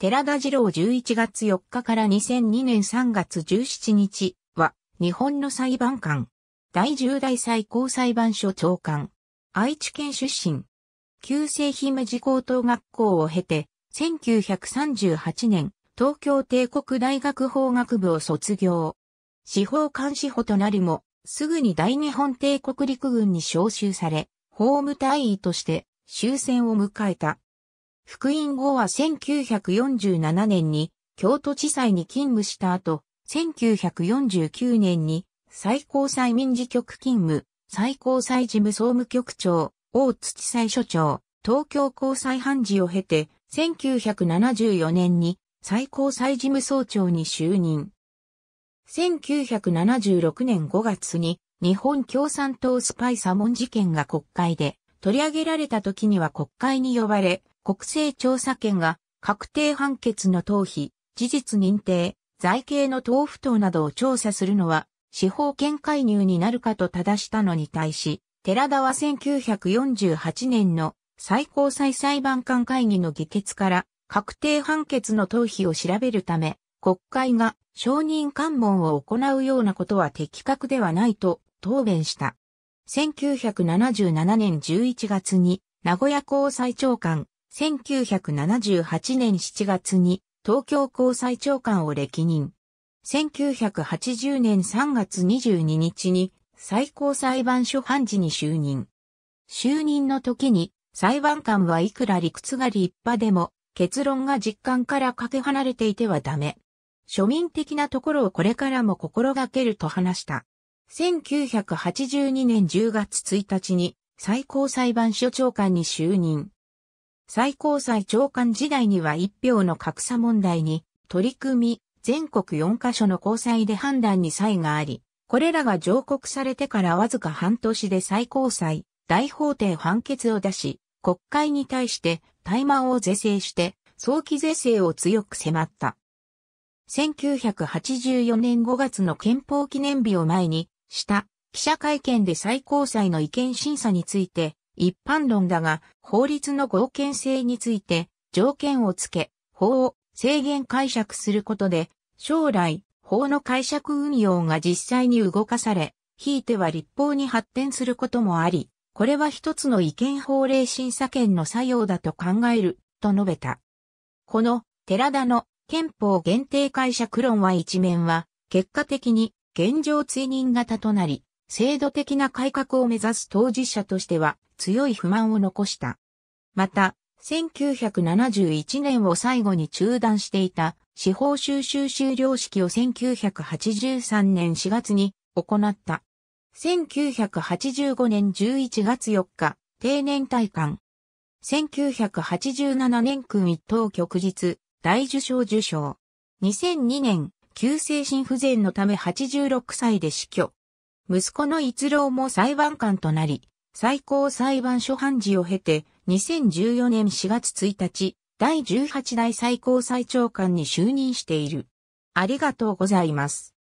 寺田次郎11月4日から2002年3月17日は、日本の裁判官。第10代最高裁判所長官。愛知県出身。旧制姫寺高等学校を経て、1938年、東京帝国大学法学部を卒業。司法官司法となりも、すぐに大日本帝国陸軍に召集され、法務大員として終戦を迎えた。復員後は1947年に京都地裁に勤務した後、1949年に最高裁民事局勤務、最高裁事務総務局長、大津地裁所長、東京高裁判事を経て、1974年に最高裁事務総長に就任。1976年5月に日本共産党スパイサモン事件が国会で取り上げられた時には国会に呼ばれ、国政調査権が確定判決の逃避、事実認定、財形の豆不等などを調査するのは司法権介入になるかと正したのに対し、寺田は1948年の最高裁裁判官会議の議決から確定判決の逃避を調べるため、国会が承認関問を行うようなことは的確ではないと答弁した。1977年11月に名古屋高裁長官1978年7月に東京高裁長官を歴任。1980年3月22日に最高裁判所判事に就任。就任の時に裁判官はいくら理屈が立派でも結論が実感からかけ離れていてはダメ。庶民的なところをこれからも心がけると話した。1982年10月1日に最高裁判所長官に就任。最高裁長官時代には一票の格差問題に取り組み、全国4カ所の高裁で判断に差異があり、これらが上告されてからわずか半年で最高裁、大法廷判決を出し、国会に対して怠慢を是正して、早期是正を強く迫った。1984年5月の憲法記念日を前にした記者会見で最高裁の意見審査について一般論だが、法律の合憲性について、条件をつけ、法を制限解釈することで、将来、法の解釈運用が実際に動かされ、ひいては立法に発展することもあり、これは一つの違憲法令審査権の作用だと考える、と述べた。この、寺田の憲法限定解釈論は一面は、結果的に現状追認型となり、制度的な改革を目指す当事者としては強い不満を残した。また、1971年を最後に中断していた司法収集終了式を1983年4月に行った。1985年11月4日、定年退官。1987年君一等旭日、大受賞受賞。2002年、急性心不全のため86歳で死去。息子の逸郎も裁判官となり、最高裁判所判事を経て、2014年4月1日、第18代最高裁長官に就任している。ありがとうございます。